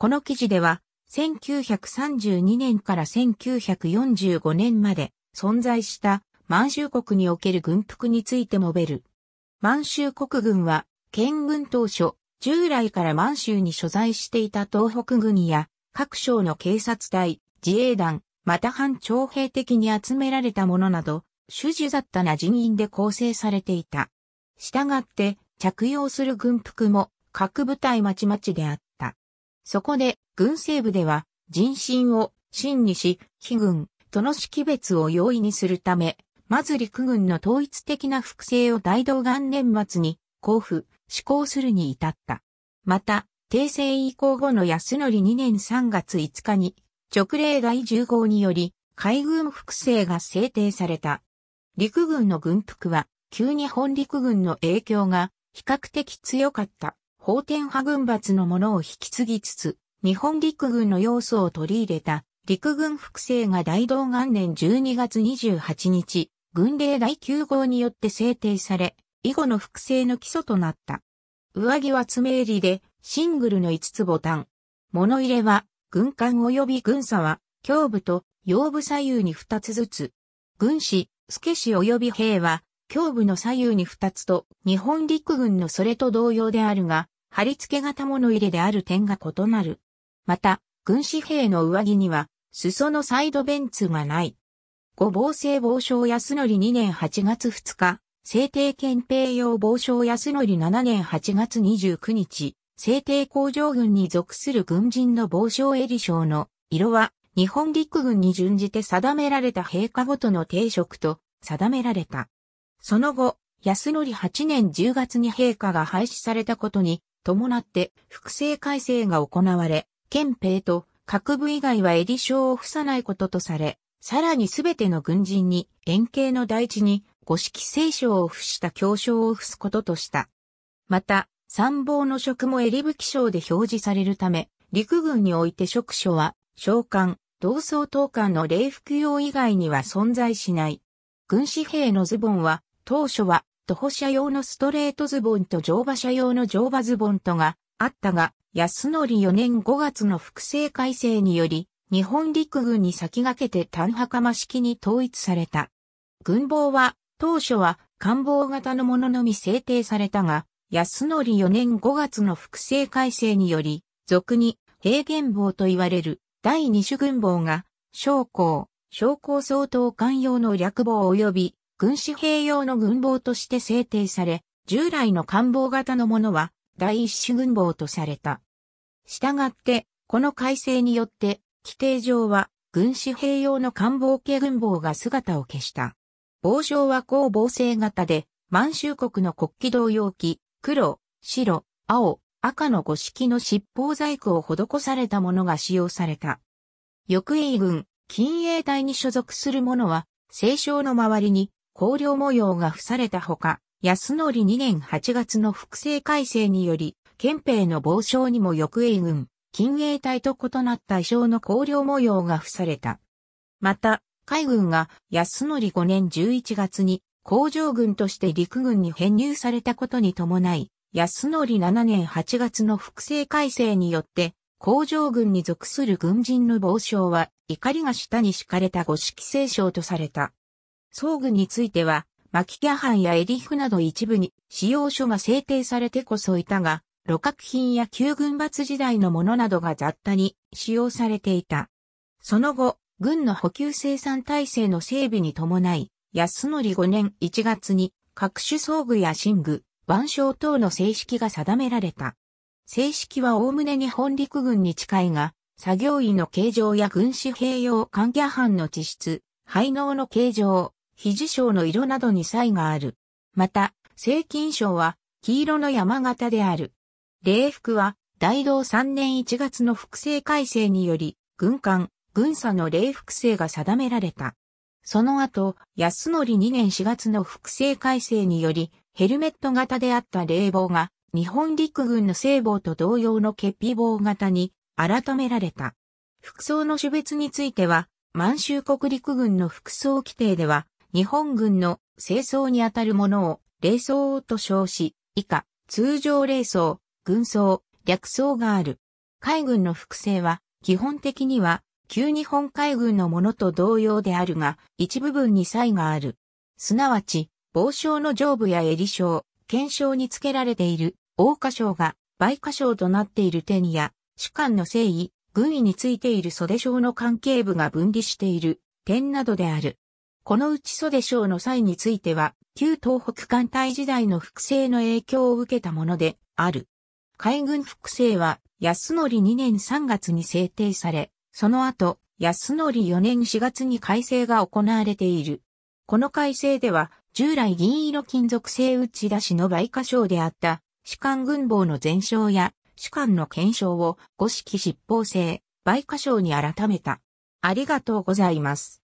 この記事では、1932年から1945年まで存在した満州国における軍服について述べる。満州国軍は、県軍当初、従来から満州に所在していた東北軍や各省の警察隊、自衛団、また反徴兵的に集められたものなど、主従だったな人員で構成されていた。したがって、着用する軍服も各部隊まちまちであった。そこで、軍西部では、人心を真にし、非軍との識別を容易にするため、まず陸軍の統一的な複製を大道元年末に交付、施行するに至った。また、帝政移行後の安則2年3月5日に、直令第10号により、海軍複製が制定された。陸軍の軍服は、急に本陸軍の影響が比較的強かった。後天派軍閥のものを引き継ぎつつ、日本陸軍の要素を取り入れた陸軍複製が大同元年12月28日、軍令第9号によって制定され、以後の複製の基礎となった。上着は爪襟で、シングルの5つボタン。物入れは、軍艦及び軍差は、胸部と腰部左右に2つずつ。軍師、助師及び兵は、胸部の左右に2つと、日本陸軍のそれと同様であるが、貼り付け型物入れである点が異なる。また、軍士兵の上着には、裾のサイドベンツがない。ご防制防省安則2年8月2日、制定憲兵用防省安則7年8月29日、制定工場軍に属する軍人の防省襟章の色は、日本陸軍に準じて定められた陛下ごとの定職と定められた。その後、安則8年10月に陛下が廃止されたことに伴って複製改正が行われ、憲兵と各部以外は襟章を付さないこととされ、さらにすべての軍人に円形の大地に五色聖章を付した教章を付すこととした。また、参謀の職も襟吹章で表示されるため、陸軍において職所は、召喚、同窓等官の礼服用以外には存在しない。軍士兵のズボンは、当初は徒歩車用のストレートズボンと乗馬車用の乗馬ズボンとがあったが、安則4年5月の複製改正により、日本陸軍に先駆けて単袴式に統一された。軍帽は、当初は官房型のもののみ制定されたが、安則4年5月の複製改正により、俗に平原防と言われる第二種軍防が、将校、将校相当官用の略防及び軍師兵用の軍棒として制定され、従来の官房型のものは第一種軍棒とされた。したがって、この改正によって、規定上は軍師兵用の官房系軍棒が姿を消した。防章は高防制型で、満州国の国旗同様機、黒、白、青、赤の五色の執法細工を施されたものが使用された。翼英軍、近衛隊に所属する者は、聖章の周りに光領模様が付されたほか、安則2年8月の複製改正により、憲兵の傍章にも抑英軍、近衛隊と異なった衣装の光領模様が付された。また、海軍が安則5年11月に工場軍として陸軍に編入されたことに伴い、安則7年8月の複製改正によって、工場軍に属する軍人の傍章は、怒りが下に敷かれた五色聖章とされた。装具については、マキキャハンやエリフなど一部に使用書が制定されてこそいたが、露角品や旧軍閥時代のものなどが雑多に使用されていた。その後、軍の補給生産体制の整備に伴い、安則5年1月に各種装具や寝具、腕章等の正式が定められた。正式は概ね日本陸軍に近いが、作業員の形状や軍士併用管キャハンの地質、配納の形状、肘章の色などに差異がある。また、正金章は黄色の山形である。礼服は大道3年1月の複製改正により、軍艦、軍佐の礼服制が定められた。その後、安則2年4月の複製改正により、ヘルメット型であった冷棒が、日本陸軍の聖棒と同様の欠皮棒型に改められた。服装の種別については、満州国陸軍の服装規定では、日本軍の清掃にあたるものを、霊装と称し、以下、通常霊装、軍装、略装がある。海軍の複製は、基本的には、旧日本海軍のものと同様であるが、一部分に差異がある。すなわち、防章の上部や襟章、剣章に付けられている、大花章が、梅花章となっている手にや、主官の誠意、軍医についている袖章の関係部が分離している、点などである。このうち袖章の際については、旧東北艦隊時代の複製の影響を受けたものである。海軍複製は、安則2年3月に制定され、その後、安則4年4月に改正が行われている。この改正では、従来銀色金属製打ち出しの倍化賞であった、士官軍棒の全賞や、士官の検証を五式執法制、倍化賞に改めた。ありがとうございます。